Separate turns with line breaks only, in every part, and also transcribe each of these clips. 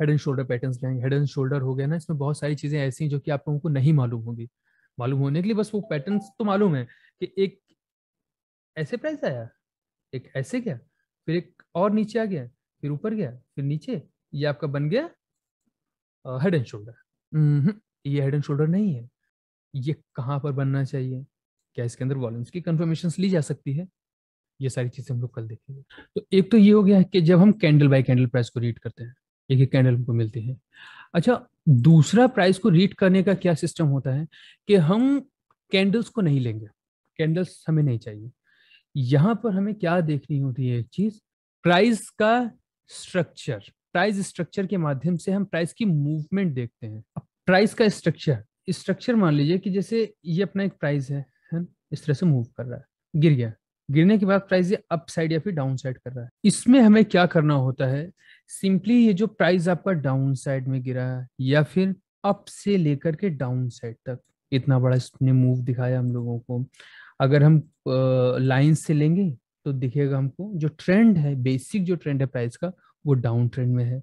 Head and shoulder pattern रहेंगे head and shoulder हो गया ना इसमें बहुत सारी चीजें ऐसी हैं जो कि आप लोगों को नहीं मालूम होंगी मालूम होने के लिए बस वो पैटर्न तो मालूम है कि एक ऐसे प्राइस आया एक ऐसे गया फिर एक और नीचे आ गया फिर ऊपर गया फिर नीचे ये आपका बन गया हेड एंड शोल्डर ये हेड एंड शोल्डर नहीं है ये कहाँ पर बनना चाहिए क्या इसके अंदर वॉल्यूम्स की कंफर्मेशन ली जा सकती है ये सारी चीजें हम लोग कल देखेंगे तो एक तो ये हो गया कि जब हम कैंडल बाय कैंडल प्राइस को रीड करते हैं एक एक कैंडल हमको मिलती है अच्छा दूसरा प्राइस को रीड करने का क्या सिस्टम होता है कि हम कैंडल्स को नहीं लेंगे कैंडल्स हमें नहीं चाहिए यहाँ पर हमें क्या देखनी होती है एक चीज प्राइस का स्ट्रक्चर प्राइस स्ट्रक्चर के माध्यम से हम प्राइस की मूवमेंट देखते हैं प्राइस का स्ट्रक्चर स्ट्रक्चर मान लीजिए कि जैसे ये अपना एक प्राइस है इस तरह से मूव कर रहा है गिर गया गिरने के बाद प्राइस ये अप साइड या फिर डाउन साइड कर रहा है इसमें हमें क्या करना होता है सिंपली ये जो प्राइस आपका डाउन साइड में गिरा या फिर अप से लेकर के डाउन साइड तक इतना बड़ा इसने मूव दिखाया हम लोगों को अगर हम लाइन से लेंगे तो दिखेगा हमको जो ट्रेंड है बेसिक जो ट्रेंड है प्राइस का वो डाउन ट्रेंड में है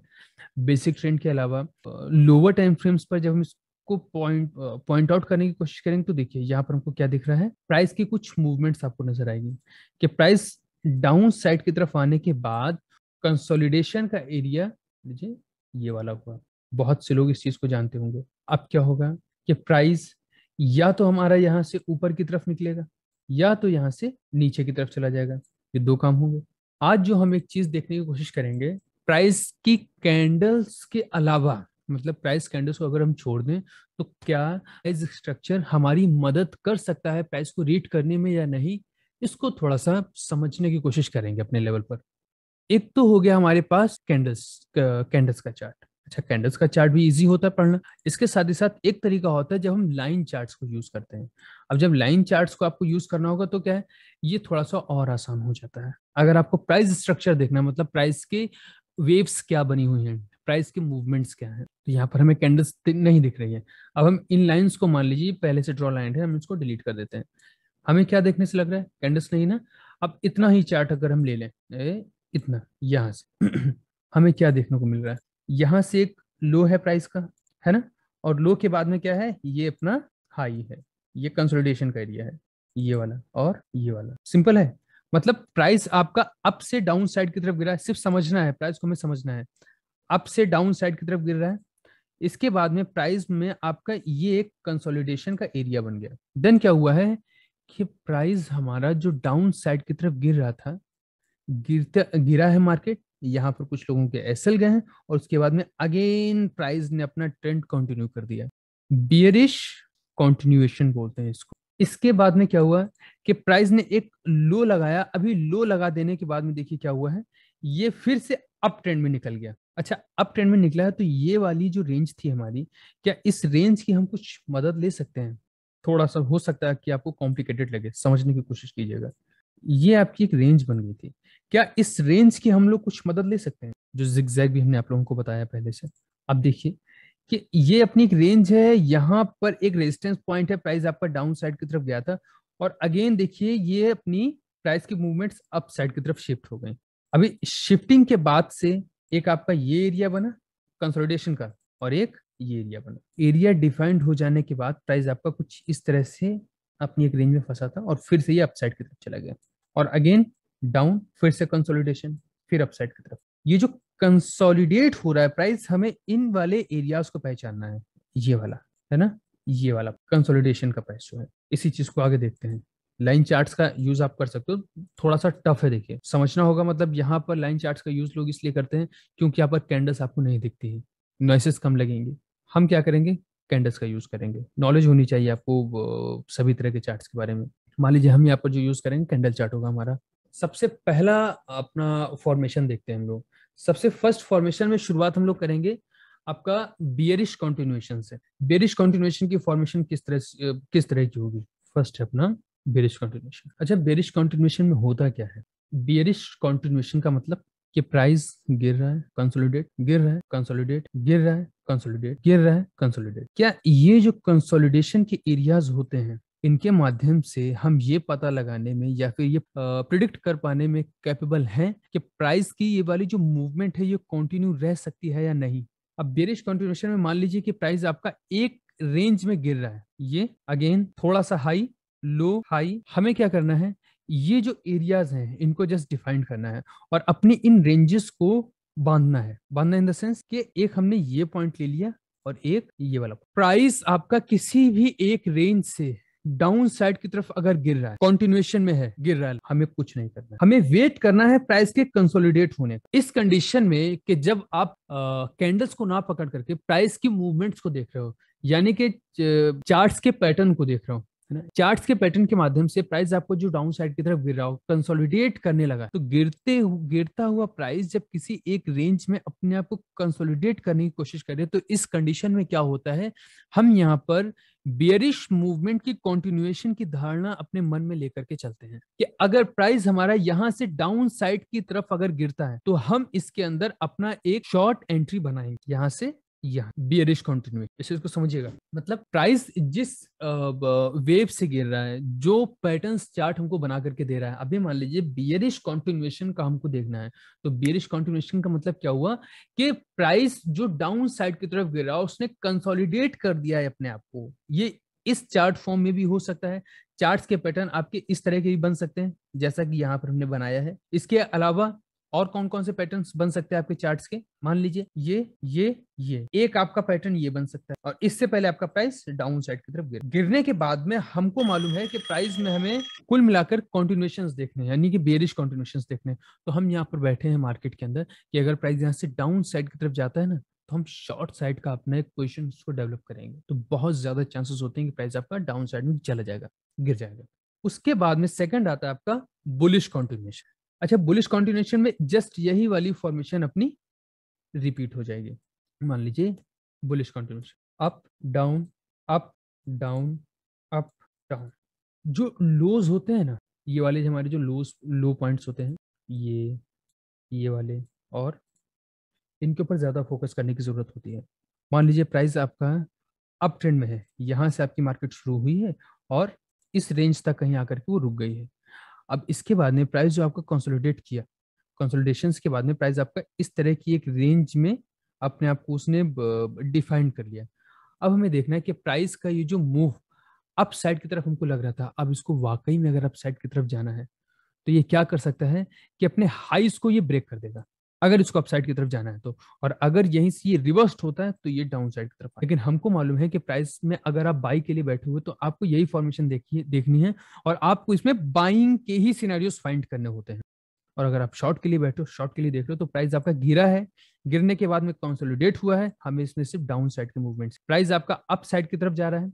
बेसिक ट्रेंड के अलावा लोअर टाइम फ्रेम्स पर जब हम इसको पॉइंट पॉइंट आउट करने की कोशिश करेंगे तो देखिए यहाँ पर हमको क्या दिख रहा है प्राइस की कुछ मूवमेंट्स आपको नजर आएगी कि प्राइस डाउन साइड की तरफ आने के बाद कंसोलिडेशन का एरिया लीजिए ये वाला हुआ बहुत से लोग इस चीज को जानते होंगे अब क्या होगा कि प्राइस या तो हमारा यहाँ से ऊपर की तरफ निकलेगा या तो यहाँ से नीचे की तरफ चला जाएगा ये दो काम होंगे आज जो हम एक चीज देखने की कोशिश करेंगे प्राइस की कैंडल्स के अलावा मतलब प्राइस कैंडल्स को अगर हम छोड़ दें तो क्या प्राइस स्ट्रक्चर हमारी मदद कर सकता है प्राइस को रीड करने में या नहीं इसको थोड़ा सा समझने की कोशिश करेंगे अपने लेवल पर एक तो हो गया हमारे पास कैंडल्स कैंडल्स का चार्ट अच्छा कैंडल्स का चार्ट भी इजी होता है पढ़ना इसके साथ ही साथ एक तरीका होता है जब हम लाइन चार्ट्स को यूज करते हैं अब जब लाइन चार्ट्स को आपको यूज करना होगा तो क्या है ये थोड़ा सा और आसान हो जाता है अगर आपको प्राइस स्ट्रक्चर देखना है मतलब प्राइस के वेव्स क्या बनी हुई हैं प्राइस के मूवमेंट्स क्या हैं तो यहाँ पर हमें कैंडल्स नहीं दिख रही है अब हम इन लाइन्स को मान लीजिए पहले से ड्रॉ लाइन है हम इसको डिलीट कर देते हैं हमें क्या देखने से लग रहा है कैंडल्स नहीं ना अब इतना ही चार्ट अगर हम ले लें इतना यहाँ से हमें क्या देखने को मिल रहा है यहाँ से एक लो है प्राइस का है ना और लो के बाद में क्या है ये अपना हाई है ये कंसोलिडेशन का एरिया है ये वाला और ये वाला सिंपल है मतलब प्राइस आपका अप से डाउन साइड की तरफ गिरा है सिर्फ समझना है प्राइस को हमें समझना है अप से डाउन साइड की तरफ गिर रहा है इसके बाद में प्राइस में आपका ये एक कंसोलिडेशन का एरिया बन गया देन क्या हुआ है कि प्राइस हमारा जो डाउन साइड की तरफ गिर रहा था गिरता गिरा है मार्केट यहाँ पर कुछ लोगों के एसल गए हैं और उसके बाद में अगेन प्राइस ने अपना ट्रेंड कंटिन्यू कर दिया बियरिश कॉन्टिन्यूएशन बोलते हैं इसको इसके बाद में क्या हुआ कि प्राइस ने एक लो लगाया अभी लो लगा देने के बाद में देखिए क्या हुआ है ये फिर से अप ट्रेंड में निकल गया अच्छा अप ट्रेंड में निकला है तो ये वाली जो रेंज थी हमारी क्या इस रेंज की हम कुछ मदद ले सकते हैं थोड़ा सा हो सकता है कि आपको कॉम्प्लिकेटेड लगे समझने की कोशिश कीजिएगा ये आपकी एक रेंज बन गई थी क्या इस रेंज की हम लोग कुछ मदद ले सकते हैं जो जिग्जैग भी हमने आप लोगों को बताया पहले से अब देखिए कि ये अपनी एक रेंज है यहाँ पर एक रेजिस्टेंस पॉइंट है प्राइस आपका डाउन साइड की तरफ गया था और अगेन देखिए ये अपनी प्राइस की मूवमेंट्स अप साइड की तरफ शिफ्ट हो गए अभी शिफ्टिंग के बाद से एक आपका ये एरिया बना कंसोलिडेशन का और एक ये एरिया बना एरिया डिफाइंड हो जाने के बाद प्राइस आपका कुछ इस तरह से अपनी एक रेंज में फंसा था और फिर से ये अपसाइड की तरफ चला गया और अगेन डाउन फिर से कंसोलिडेशन फिर अपसाइड की तरफ ये जो कंसोलिडेट हो रहा है प्राइस हमें इन वाले एरियाज को पहचानना है ये वाला है ना ये वाला कंसोलिडेशन का प्राइस जो है इसी चीज को आगे देखते हैं लाइन चार्ट्स का यूज आप कर सकते हो थोड़ा सा टफ है देखिए समझना होगा मतलब यहाँ पर लाइन चार्ट्स का यूज लोग इसलिए करते हैं क्योंकि यहाँ पर कैंडल्स आपको नहीं दिखती है नॉइसेस कम लगेंगे हम क्या करेंगे कैंडल्स का यूज करेंगे नॉलेज होनी चाहिए आपको सभी तरह के चार्ट्स के बारे में मान लीजिए हम यहाँ पर जो यूज करेंगे कैंडल चार्ट होगा हमारा सबसे पहला अपना फॉर्मेशन देखते हैं हम लोग सबसे फर्स्ट फॉर्मेशन में शुरुआत हम लोग करेंगे आपका बियरिश कॉन्टिन्यूएशन से बियरिश कॉन्टिन्यूएशन की फॉर्मेशन किस तरह किस तरह की होगी फर्स्ट है अपना बेरिश कॉन्टिन्यूएशन अच्छा बेरिश कॉन्टिन्यूएशन में होता क्या है बियरिश कॉन्टिन्यूएशन का मतलब कि प्राइस गिर रहा है कंसोलिडेट गिर रहा है कंसोलिडेट गिर रहा है कंसोलिडेट गिर रहा है कंसोलिडेट क्या ये जो कंसोलिडेशन के एरियाज होते हैं इनके माध्यम से हम ये पता लगाने में या फिर ये प्रिडिक्ट कर पाने में कैपेबल हैं कि प्राइस की ये वाली जो मूवमेंट है ये कंटिन्यू रह सकती है या नहीं अब बेरिश कंटिन्यूशन में मान लीजिए कि प्राइस आपका एक रेंज में गिर रहा है ये अगेन थोड़ा सा हाई लो हाई हमें क्या करना है ये जो एरियाज हैं इनको जस्ट डिफाइन करना है और अपनी इन रेंजेस को बांधना है बांधना इन द सेंस कि एक हमने ये पॉइंट ले लिया और एक ये वाला प्राइस आपका किसी भी एक रेंज से डाउन साइड की तरफ अगर गिर रहा है कॉन्टिन्यूएशन में है गिर रहा है हमें कुछ नहीं करना हमें वेट करना है प्राइस के कंसोलिडेट होने का इस कंडीशन में कि जब आप कैंडल्स को ना पकड़ करके प्राइस की मूवमेंट्स को देख रहे हो यानी कि चार्ट्स के पैटर्न को देख रहा हो है चार्ट्स के पैटर्न के माध्यम से प्राइस आपको जो डाउन साइड की तरफ गिर रहा हो कंसोलिडेट करने लगा तो गिरते गिरता हुआ प्राइस जब किसी एक रेंज में अपने आप को कंसोलिडेट करने की कोशिश करे तो इस कंडीशन में क्या होता है हम यहाँ पर बियरिश मूवमेंट की कॉन्टिन्यूएशन की धारणा अपने मन में लेकर के चलते हैं कि अगर प्राइस हमारा यहाँ से डाउन साइड की तरफ अगर गिरता है तो हम इसके अंदर अपना एक शॉर्ट एंट्री बनाएंगे यहाँ से या बियरिश कंटिन्यूएट इसे इसको समझिएगा मतलब प्राइस जिस वेव से गिर रहा है जो पैटर्न चार्ट हमको बना करके दे रहा है अभी मान लीजिए बियरिश कॉन्टिन्यूएशन का हमको देखना है तो बियरिश कॉन्टिन्यूएशन का मतलब क्या हुआ कि प्राइस जो डाउन साइड की तरफ गिर रहा है उसने कंसोलिडेट कर दिया है अपने आप को ये इस चार्ट फॉर्म में भी हो सकता है चार्ट्स के पैटर्न आपके इस तरह के भी बन सकते हैं जैसा कि यहाँ पर हमने बनाया है इसके अलावा और कौन कौन से पैटर्न बन सकते हैं आपके चार्ट के मान लीजिए ये ये ये एक आपका पैटर्न ये बन सकता है और इससे पहले आपका प्राइस डाउन साइड की तरफ गिर गिरने के बाद में हमको मालूम है कि प्राइस में हमें कुल मिलाकर कॉन्टिन्यूशन देखने यानी कि बेरिश कॉन्टिन्यूशन देखने तो हम यहाँ पर बैठे हैं मार्केट के अंदर कि अगर प्राइस यहाँ से डाउन साइड की तरफ जाता है ना तो हम शॉर्ट साइड का अपना एक पोजिशन उसको डेवलप करेंगे तो बहुत ज्यादा चांसेस होते हैं कि प्राइस आपका डाउन साइड में चला जाएगा गिर जाएगा उसके बाद में सेकंड आता है आपका बुलिश कॉन्टिन्यूशन अच्छा बुलिश कॉन्टिन्यूशन में जस्ट यही वाली फॉर्मेशन अपनी रिपीट हो जाएगी मान लीजिए bullish continuation up down up down up down जो लोज होते हैं ना ये वाले हमारे जो लोज लो पॉइंट्स होते हैं ये ये वाले और इनके ऊपर ज़्यादा फोकस करने की ज़रूरत होती है मान लीजिए प्राइस आपका अप ट्रेंड में है यहाँ से आपकी मार्केट शुरू हुई है और इस रेंज तक कहीं आकर के वो रुक गई है अब इसके बाद में प्राइस जो आपका कंसोलिडेट किया कंसोलिडेशन के बाद में प्राइस आपका इस तरह की एक रेंज में अपने आप को उसने डिफाइन कर लिया अब हमें देखना है कि प्राइस का ये जो मूव अप साइड की तरफ हमको लग रहा था अब इसको वाकई में अगर अप साइड की तरफ जाना है तो ये क्या कर सकता है कि अपने हाइस को ये ब्रेक कर देगा अगर इसको अपसाइड की तरफ जाना है तो और अगर यहीं से ये रिवर्स्ट होता है तो ये डाउन साइड की तरफ लेकिन हमको मालूम है कि प्राइस में अगर आप बाई के लिए बैठे हुए तो आपको यही फॉर्मेशन देखिए देखनी है और आपको इसमें बाइंग के ही सिनेरियोस फाइंड करने होते हैं और अगर आप शॉर्ट के लिए बैठे हो शॉर्ट के लिए देख रहे हो तो प्राइस आपका गिरा है गिरने के बाद में कॉन्सोलिडेट हुआ है हमें इसमें सिर्फ डाउन साइड के मूवमेंट प्राइस आपका अप साइड की तरफ जा रहा है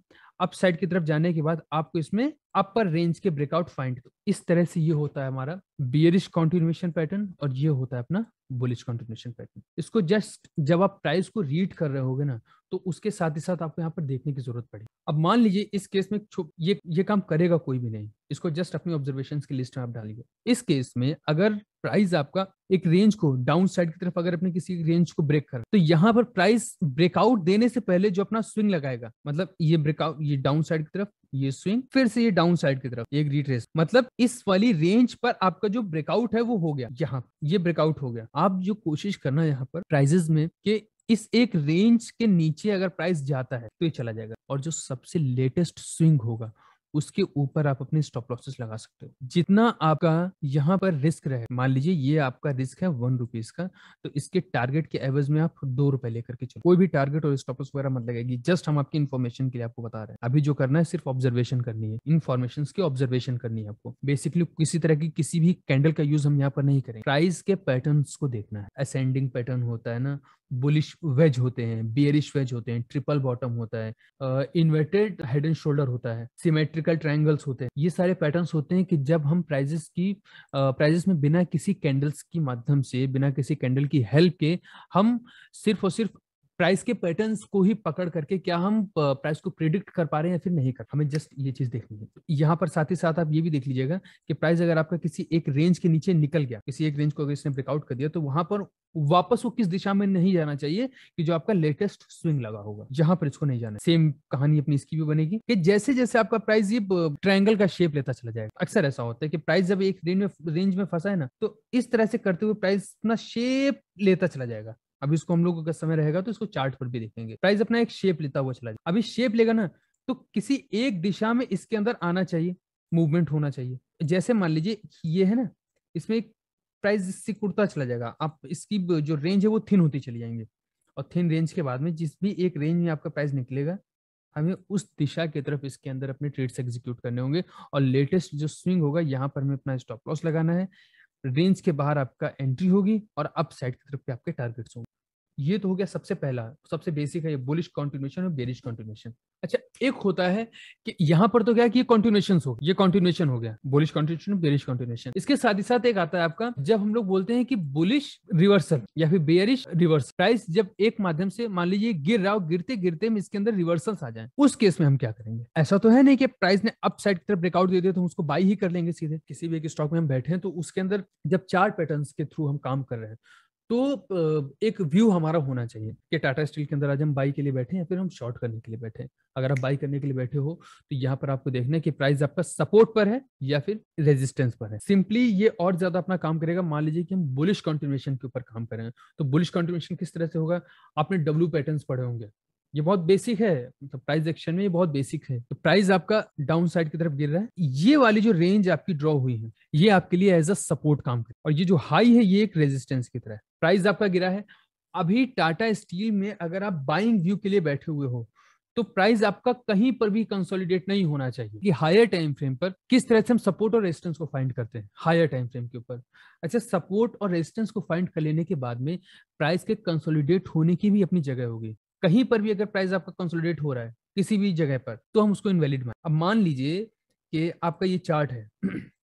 अप साइड की तरफ जाने के बाद आपको इसमें अपर रेंज के ब्रेकआउट फाइंड इस तरह से ये होता है हमारा बियरिश कॉन्टिन्यूएशन पैटर्न और ये होता है अपना बुलिश कॉन्टिन्यूएशन पैटर्न इसको जस्ट जब आप प्राइस को रीड कर रहे होगे ना तो उसके साथ ही साथ आपको यहाँ पर देखने की जरूरत पड़ेगी अब मान लीजिए इस केस में ये ये काम करेगा कोई भी नहीं इसको जस्ट अपनी ऑब्जर्वेशन की लिस्ट में आप डालिए इस केस में अगर प्राइस आपका एक रेंज को डाउन साइड की तरफ अगर अपने किसी रेंज को ब्रेक कर तो यहाँ पर प्राइस ब्रेकआउट देने से पहले जो अपना स्विंग लगाएगा मतलब ये ब्रेकआउट ये डाउन साइड की तरफ ये स्विंग फिर से ये डाउन साइड की तरफ एक रिट्रेस मतलब इस वाली रेंज पर आपका जो ब्रेकआउट है वो हो गया यहाँ ये ब्रेकआउट हो गया आप जो कोशिश करना यहाँ पर प्राइजेस में के इस एक रेंज के नीचे अगर प्राइस जाता है तो ये चला जाएगा और जो सबसे लेटेस्ट स्विंग होगा उसके ऊपर आप अपने स्टॉप लॉसेस लगा सकते हो जितना आपका यहाँ पर रिस्क रहे मान लीजिए ये आपका रिस्क है वन रुपीज का तो इसके टारगेट के एवज में आप दो रुपए लेकर के चलो कोई भी टारगेट और स्टॉप लॉस वगैरह मत लगेगी जस्ट हम आपकी इन्फॉर्मेशन के लिए आपको बता रहे हैं अभी जो करना है सिर्फ ऑब्जर्वेशन करनी है इन्फॉर्मेशन की ऑब्जर्वेशन करनी है आपको बेसिकली किसी तरह की किसी भी कैंडल का यूज हम यहाँ पर नहीं करें प्राइस के पैटर्न को देखना है असेंडिंग पैटर्न होता है ना बुलिश वेज होते हैं बियरिश वेज होते हैं ट्रिपल बॉटम होता है इन्वर्टेड हेड एंड शोल्डर होता है सिमेट्रिकल ट्रायंगल्स होते हैं ये सारे पैटर्न्स होते हैं कि जब हम प्राइजेस की प्राइजेस में बिना किसी कैंडल्स की माध्यम से बिना किसी कैंडल की हेल्प के हम सिर्फ और सिर्फ प्राइस के पैटर्न्स को ही पकड़ करके क्या हम प्राइस को प्रिडिक्ट कर पा रहे हैं या फिर नहीं कर हमें जस्ट ये चीज देखनी है तो यहाँ पर साथ ही साथ आप ये भी देख लीजिएगा कि प्राइस अगर आपका किसी एक रेंज के नीचे निकल गया किसी एक रेंज को अगर इसने ब्रेकआउट कर दिया तो वहां पर वापस वो किस दिशा में नहीं जाना चाहिए कि जो आपका लेटेस्ट स्विंग लगा होगा यहाँ पर इसको नहीं जाना सेम कहानी अपनी इसकी भी बनेगी कि जैसे जैसे आपका प्राइस ये ट्रायंगल का शेप लेता चला जाएगा अक्सर ऐसा होता है कि प्राइस जब एक रेंज में रेंज में फंसा है ना तो इस तरह से करते हुए प्राइस अपना शेप लेता चला जाएगा अभी इसको हम लोग का समय रहेगा तो इसको चार्ट पर भी देखेंगे प्राइस अपना एक शेप लेता हुआ चला जाए अभी शेप लेगा ना तो किसी एक दिशा में इसके अंदर आना चाहिए मूवमेंट होना चाहिए जैसे मान लीजिए ये है ना इसमें एक प्राइस इससे कुर्ता चला जाएगा आप इसकी जो रेंज है वो थिन होती चली जाएंगे और थिन रेंज के बाद में जिस भी एक रेंज में आपका प्राइस निकलेगा हमें उस दिशा की तरफ इसके अंदर अपने ट्रेड्स एग्जीक्यूट करने होंगे और लेटेस्ट जो स्विंग होगा यहाँ पर हमें अपना स्टॉप लॉस लगाना है रेंज के बाहर आपका एंट्री होगी और अपसाइड की तरफ के आपके टारगेट्स होंगे ये तो हो गया सबसे पहला सबसे बेसिक है ये बुलिश कॉन्टिन्यूशन और बेरिश कॉन्टिन्यूशन अच्छा एक होता है कि यहाँ पर तो क्या कि ये कॉन्टिन्यूशन हो ये कॉन्टिन्यूशन हो गया बुलिश कॉन्टिन्यूशन बेरिश कॉन्टिन्यूशन इसके साथ ही साथ एक आता है आपका जब हम लोग बोलते हैं कि बुलिश रिवर्सल या फिर बेरिश रिवर्स प्राइस जब एक माध्यम से मान लीजिए गिर रहा हो गिरते गिरते में इसके अंदर रिवर्सल आ जाए उस केस में हम क्या करेंगे ऐसा तो है नहीं कि प्राइस ने अप साइड की तरफ ब्रेकआउट दे दिया तो हम उसको बाई ही कर लेंगे सीधे किसी भी एक स्टॉक में हम बैठे हैं तो उसके अंदर जब चार पैटर्न के थ्रू हम काम कर रहे हैं तो एक व्यू हमारा होना चाहिए कि टाटा स्टील के अंदर आज हम बाई के लिए बैठे हैं फिर हम शॉर्ट करने के लिए बैठे हैं अगर आप बाई करने के लिए बैठे हो तो यहाँ पर आपको देखना है कि प्राइस आपका सपोर्ट पर है या फिर रेजिस्टेंस पर है सिंपली ये और ज्यादा अपना काम करेगा मान लीजिए कि हम बुलिश कॉन्टिन्यूशन के ऊपर काम करें तो बुलिश कॉन्टिन्यूशन किस तरह से होगा आपने डब्ल्यू पैटर्न पढ़े होंगे ये बहुत बेसिक है तो प्राइस एक्शन में ये बहुत बेसिक है तो प्राइस आपका डाउन साइड की तरफ गिर रहा है ये वाली जो रेंज आपकी ड्रॉ हुई है ये आपके लिए एज अ सपोर्ट काम कर और ये जो हाई है ये एक रेजिस्टेंस की तरह है प्राइस आपका गिरा है अभी टाटा स्टील में अगर आप बाइंग व्यू के लिए बैठे हुए हो तो प्राइस आपका कहीं पर भी कंसोलिडेट नहीं होना चाहिए कि हायर टाइम फ्रेम पर किस तरह से हम सपोर्ट और रेजिस्टेंस को फाइंड करते हैं हायर टाइम फ्रेम के ऊपर अच्छा सपोर्ट और रेजिस्टेंस को फाइंड कर लेने के बाद में प्राइस के कंसोलिडेट होने की भी अपनी जगह होगी कहीं पर भी अगर प्राइस आपका कंसोलिडेट हो रहा है किसी भी जगह पर तो हम उसको इनवेलिड मान अब मान लीजिए कि आपका ये चार्ट है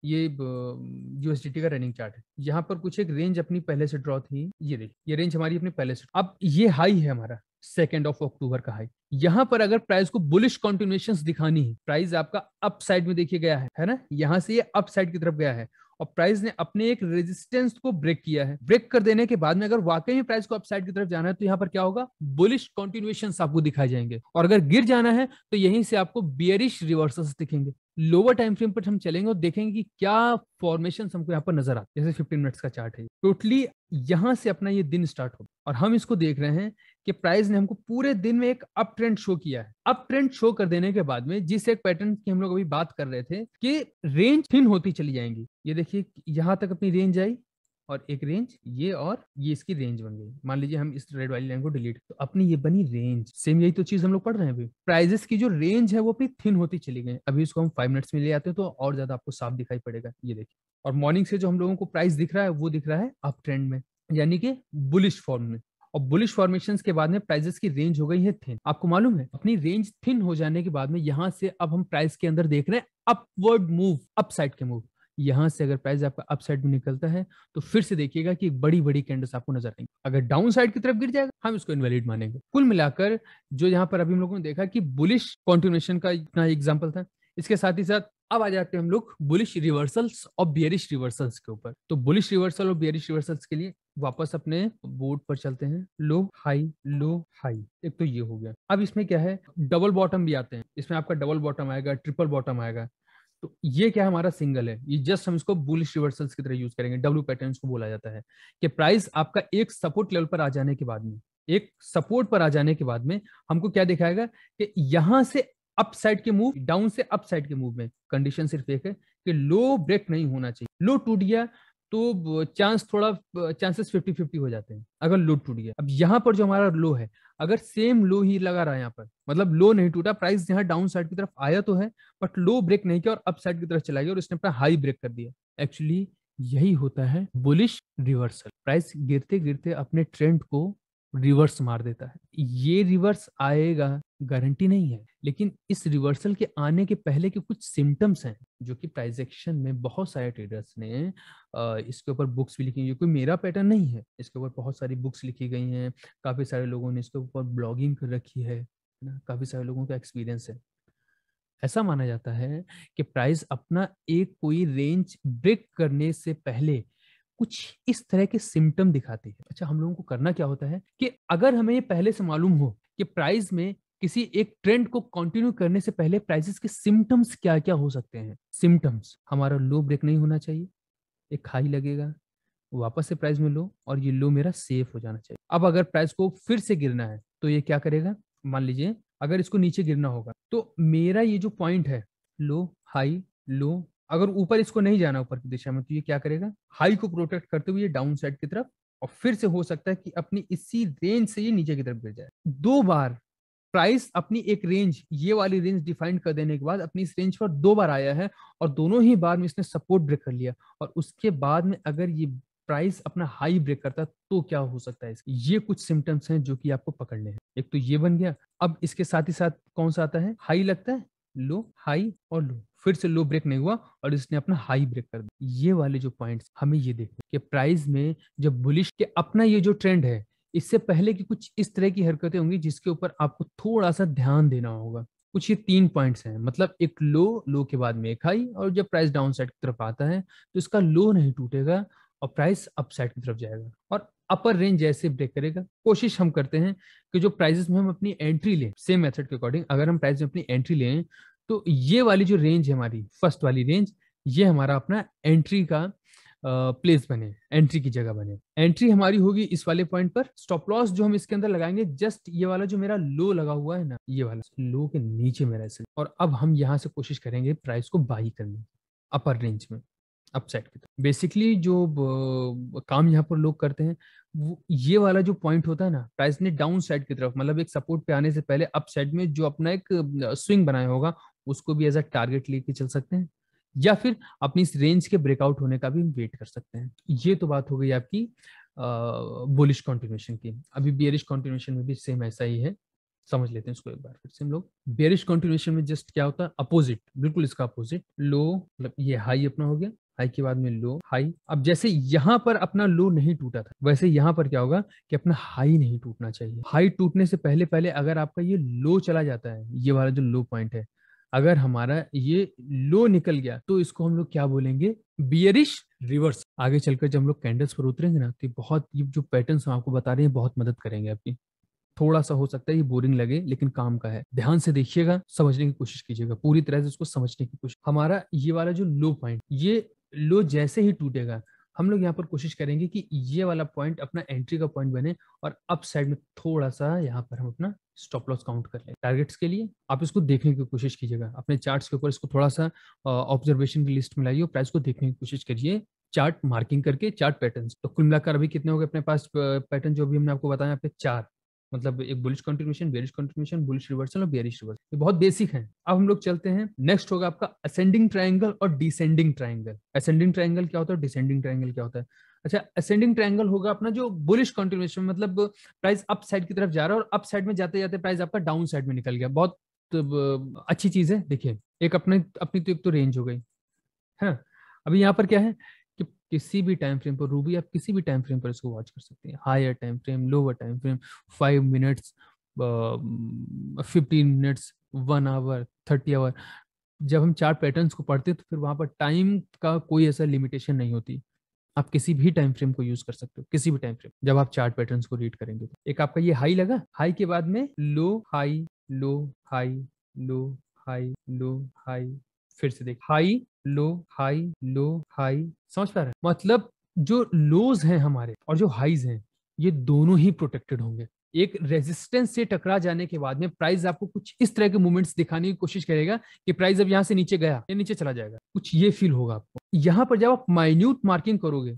ये यूएसडीटी का रनिंग चार्ट है यहाँ पर कुछ एक रेंज अपनी पहले से ड्रॉ थी ये देख ये रेंज हमारी अपनी पहले से अब ये हाई है हमारा सेकेंड ऑफ अक्टूबर का हाई यहाँ पर अगर प्राइस को बुलिश कॉन्टिन्यूशन दिखानी है प्राइस आपका अप साइड में देखिए गया है है ना यहाँ से ये अप साइड की तरफ गया है और प्राइस ने अपने एक रेजिस्टेंस को ब्रेक किया है ब्रेक कर देने के बाद में अगर वाकई में प्राइस को अपसाइड की तरफ जाना है तो यहाँ पर क्या होगा बुलिश कॉन्टिन्यूएशन आपको दिखाई जाएंगे और अगर गिर जाना है तो यहीं से आपको बियरिश रिवर्सल दिखेंगे लोअर टाइम फ्रेम पर हम चलेंगे और देखेंगे कि क्या फॉर्मेशन हमको यहाँ पर नजर आते जैसे फिफ्टीन मिनट्स का चार्ट है टोटली यहाँ से अपना ये दिन स्टार्ट हो और हम इसको देख रहे हैं कि प्राइस ने हमको पूरे दिन में एक अप ट्रेंड शो किया है अप ट्रेंड शो कर देने के बाद में जिस एक पैटर्न की हम लोग अभी बात कर रहे थे कि रेंज थिन होती चली जाएंगी ये देखिए यहाँ तक अपनी रेंज आई और एक रेंज ये और ये इसकी रेंज बन गई मान लीजिए हम इस रेड वाली लाइन को डिलीट तो अपनी ये बनी रेंज सेम यही तो चीज हम लोग पढ़ रहे हैं अभी प्राइजेस की जो रेंज है वो भी थिन होती चली गई अभी इसको हम फाइव मिनट्स में ले आते हैं तो और ज्यादा आपको साफ दिखाई पड़ेगा ये देखिए और मॉर्निंग से जो हम लोगों को प्राइस दिख रहा है वो दिख रहा है अप ट्रेंड में यानी कि बुलिश फॉर्म में और बुलिश फॉर्मेशन के बाद में प्राइजेस की रेंज हो गई है थिन आपको मालूम है अपनी रेंज थिन हो जाने के बाद में यहाँ से अब हम प्राइस के अंदर देख रहे हैं अपवर्ड मूव अप साइड के मूव यहाँ से अगर प्राइस आपका अपसाइड में निकलता है तो फिर से देखिएगा कि बड़ी बड़ी कैंडल्स आपको नजर आएंगे अगर डाउन साइड की तरफ गिर जाएगा हम इसको इनवेलिड मानेंगे कुल मिलाकर जो यहाँ पर अभी हम लोगों ने देखा कि बुलिश कॉन्टिन्यूशन का इतना एग्जाम्पल था इसके साथ ही साथ अब आ जाते हैं हम लोग बुलिश रिवर्सल्स और बियरिश रिवर्सल्स के ऊपर तो बुलिश रिवर्सल और बियरिश रिवर्सल्स के लिए वापस अपने बोर्ड पर चलते हैं लो हाई लो हाई एक तो ये हो गया अब इसमें क्या है डबल बॉटम भी आते हैं इसमें आपका डबल बॉटम आएगा ट्रिपल बॉटम आएगा तो ये क्या हमारा सिंगल है ये जस्ट हम इसको बुलिश रिवर्सल्स की तरह यूज करेंगे डब्ल्यू पैटर्न को बोला जाता है कि प्राइस आपका एक सपोर्ट लेवल पर आ जाने के बाद में एक सपोर्ट पर आ जाने के बाद में हमको क्या दिखाएगा कि यहां से अप साइड के मूव डाउन से अप साइड के मूव में कंडीशन सिर्फ एक है कि लो ब्रेक नहीं होना चाहिए लो टूट गया तो चांस थोड़ा चांसेस फिफ्टी फिफ्टी हो जाते हैं अगर लो टूट गया अब यहां पर जो हमारा लो है अगर सेम लो ही लगा रहा है यहाँ पर मतलब लो नहीं टूटा प्राइस यहाँ डाउन साइड की तरफ आया तो है बट लो ब्रेक नहीं किया और अप साइड की तरफ चला गया और इसने अपना हाई ब्रेक कर दिया एक्चुअली यही होता है बुलिश रिवर्सल प्राइस गिरते गिरते अपने ट्रेंड को रिवर्स मार देता है ये रिवर्स आएगा गारंटी नहीं है लेकिन इस रिवर्सल के आने के पहले के कुछ सिम्टम्स हैं जो कि प्राइस एक्शन में बहुत सारे ट्रेडर्स ने इसके ऊपर बुक्स भी लिखी क्योंकि मेरा पैटर्न नहीं है इसके ऊपर बहुत सारी बुक्स लिखी गई हैं काफ़ी सारे लोगों ने इसके ऊपर ब्लॉगिंग कर रखी है ना काफ़ी सारे लोगों का एक्सपीरियंस है ऐसा माना जाता है कि प्राइस अपना एक कोई रेंज ब्रेक करने से पहले कुछ इस तरह के सिम्टम दिखाते हैं अच्छा हम लोगों को करना क्या होता है कि अगर हमें ये पहले से मालूम हो कि प्राइस में किसी एक ट्रेंड को कंटिन्यू करने से पहले प्राइसेस के सिम्टम्स क्या क्या हो सकते हैं सिम्टम्स हमारा लो ब्रेक नहीं होना चाहिए एक खाई लगेगा वापस से प्राइस में लो और ये लो मेरा सेफ हो जाना चाहिए अब अगर प्राइस को फिर से गिरना है तो ये क्या करेगा मान लीजिए अगर इसको नीचे गिरना होगा तो मेरा ये जो पॉइंट है लो हाई लो अगर ऊपर इसको नहीं जाना ऊपर की दिशा में तो ये क्या करेगा हाई को प्रोटेक्ट करते हुए डाउन साइड की तरफ और फिर से हो सकता है कि अपनी इसी रेंज से ये नीचे की तरफ गिर जाए दो बार प्राइस अपनी एक रेंज ये वाली रेंज डिफाइन कर देने के बाद अपनी इस रेंज पर दो बार आया है और दोनों ही बार में इसने सपोर्ट ब्रेक कर लिया और उसके बाद में अगर ये प्राइस अपना हाई ब्रेक करता तो क्या हो सकता है इसकी ये कुछ सिम्टम्स हैं जो कि आपको पकड़ने हैं एक तो ये बन गया अब इसके साथ ही साथ कौन सा आता है हाई लगता है लो हाई और लो फिर से लो ब्रेक नहीं हुआ और इसने अपना हाई ब्रेक कर दिया ये वाले जो पॉइंट्स हमें ये देखना कि प्राइस में जब बुलिश के अपना ये जो ट्रेंड है इससे पहले की कुछ इस तरह की हरकतें होंगी जिसके ऊपर आपको थोड़ा सा ध्यान देना होगा कुछ ये तीन पॉइंट्स हैं मतलब एक लो लो के बाद में एक हाई और जब प्राइस डाउन साइड की तरफ आता है तो इसका लो नहीं टूटेगा और प्राइस अपसाइड की तरफ जाएगा और अपर रेंज जैसे ब्रेक करेगा कोशिश हम करते हैं कि जो प्राइजेस में हम अपनी एंट्री लें सेम मेथड के अकॉर्डिंग अगर हम प्राइस में अपनी एंट्री लें तो ये वाली जो रेंज है हमारी फर्स्ट वाली रेंज ये हमारा अपना एंट्री का प्लेस बने एंट्री की जगह बने एंट्री हमारी होगी इस वाले पॉइंट पर स्टॉप लॉस जो हम इसके अंदर लगाएंगे जस्ट ये वाला जो मेरा लो लगा हुआ है ना ये वाला लो के नीचे मेरा इसे और अब हम यहाँ से कोशिश करेंगे प्राइस को बाई करने अपर रेंज में अपसाइड की बेसिकली जो काम यहाँ पर लोग करते हैं ये वाला जो पॉइंट होता है ना प्राइस ने डाउन साइड की तरफ मतलब एक सपोर्ट पे आने से पहले अप साइड में जो अपना एक स्विंग बनाया होगा उसको भी एज अ टारगेट लेके चल सकते हैं या फिर अपनी इस रेंज के ब्रेकआउट होने का भी वेट कर सकते हैं ये तो बात हो गई आपकी बुलिश कॉन्टिन्यूशन की अभी बियरिश कॉन्टिन्यूशन में भी सेम ऐसा ही है समझ लेते हैं इसको एक बार फिर से हम लोग बेरिश कंटिन्यूएशन में जस्ट क्या होता है अपोजिट बिल्कुल इसका अपोजिट लो मतलब ये हाई अपना हो गया हाई के बाद में लो हाई अब जैसे यहाँ पर अपना लो नहीं टूटा था वैसे यहाँ पर क्या होगा कि अपना हाई नहीं टूटना चाहिए हाई टूटने से पहले पहले अगर आपका ये लो चला जाता है ये वाला जो लो पॉइंट है अगर हमारा ये लो निकल गया तो इसको हम लोग क्या बोलेंगे बियरिश रिवर्स आगे चलकर जब हम लोग कैंडल्स पर उतरेंगे ना तो बहुत ये जो पैटर्न हम आपको बता रहे हैं बहुत मदद करेंगे आपकी थोड़ा सा हो सकता है ये बोरिंग लगे लेकिन काम का है ध्यान से देखिएगा समझने की कोशिश कीजिएगा पूरी तरह से उसको समझने की कोशिश हमारा ये वाला जो लो पॉइंट ये लो जैसे ही टूटेगा हम लोग यहाँ पर कोशिश करेंगे कि ये वाला पॉइंट अपना एंट्री का पॉइंट बने और अप साइड में थोड़ा सा यहाँ पर हम अपना स्टॉप लॉस काउंट कर लें टारगेट्स के लिए आप इसको देखने की कोशिश कीजिएगा अपने चार्ट्स के ऊपर इसको थोड़ा सा ऑब्जर्वेशन की लिस्ट में लाइए और प्राइस को देखने की कोशिश करिए चार्ट मार्किंग करके चार्ट पैटर्न तो कुल मिलाकर अभी कितने हो गए अपने पास पैटर्न जो भी हमने आपको बताया यहाँ पे चार मतलब एक bullish continuation bearish continuation bullish reversal और बेरिश रिवर्सल ये बहुत बेसिक है अब हम लोग चलते हैं नेक्स्ट होगा आपका असेंडिंग ट्राइंगल और डिसेंडिंग ट्राइंगल असेंडिंग ट्राइंगल क्या होता है डिसेंडिंग ट्राइंगल क्या होता है अच्छा असेंडिंग ट्राइंगल होगा अपना जो बुलिश कंटिन्यूशन मतलब प्राइस अप साइड की तरफ जा रहा है और अप साइड में जाते जाते प्राइस आपका डाउन साइड में निकल गया बहुत तो अच्छी चीज है देखिए एक अपने अपनी तो एक तो रेंज हो गई है हाँ, अभी यहाँ पर क्या है किसी भी टाइम फ्रेम पर रूबी आप किसी भी टाइम फ्रेम पर इसको वॉच कर सकते हैं higher time frame lower time frame five minutes fifteen minutes one hour thirty hour जब हम चार पैटर्न्स को पढ़ते हैं तो फिर वहाँ पर टाइम का कोई ऐसा लिमिटेशन नहीं होती आप किसी भी टाइम फ्रेम को यूज कर सकते हो किसी भी टाइम फ्रेम जब आप चार्ट पैटर्न्स को रीड करेंगे तो एक आपका ये हाई लगा हाई के बाद में low high low high low high low high फिर से देख high low high low high समझ पा रहे मतलब जो लोज हैं हमारे और जो हाईज हैं ये दोनों ही प्रोटेक्टेड होंगे एक रेजिस्टेंस से टकरा जाने के बाद में प्राइस आपको कुछ इस तरह के मूवमेंट्स दिखाने की कोशिश करेगा कि प्राइस अब यहाँ से नीचे गया या नीचे चला जाएगा कुछ ये फील होगा आपको यहाँ पर जब आप माइन्यूट मार्किंग करोगे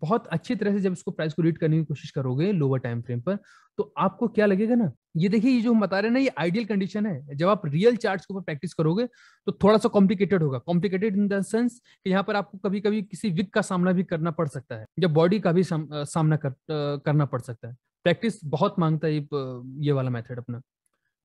बहुत अच्छी तरह से जब इसको प्राइस को रीड करने की कोशिश करोगे लोअर टाइम फ्रेम पर तो आपको क्या लगेगा ना ये देखिए ये जो हम बता रहे हैं ना ये आइडियल कंडीशन है जब आप रियल चार्ट्स के ऊपर प्रैक्टिस करोगे तो थोड़ा सा कॉम्प्लिकेटेड होगा कॉम्प्लिकेटेड इन द सेंस कि यहाँ पर आपको कभी कभी किसी विक का सामना भी करना पड़ सकता है या बॉडी का भी साम, आ, सामना कर, आ, करना पड़ सकता है प्रैक्टिस बहुत मांगता है ये, वाला मेथड अपना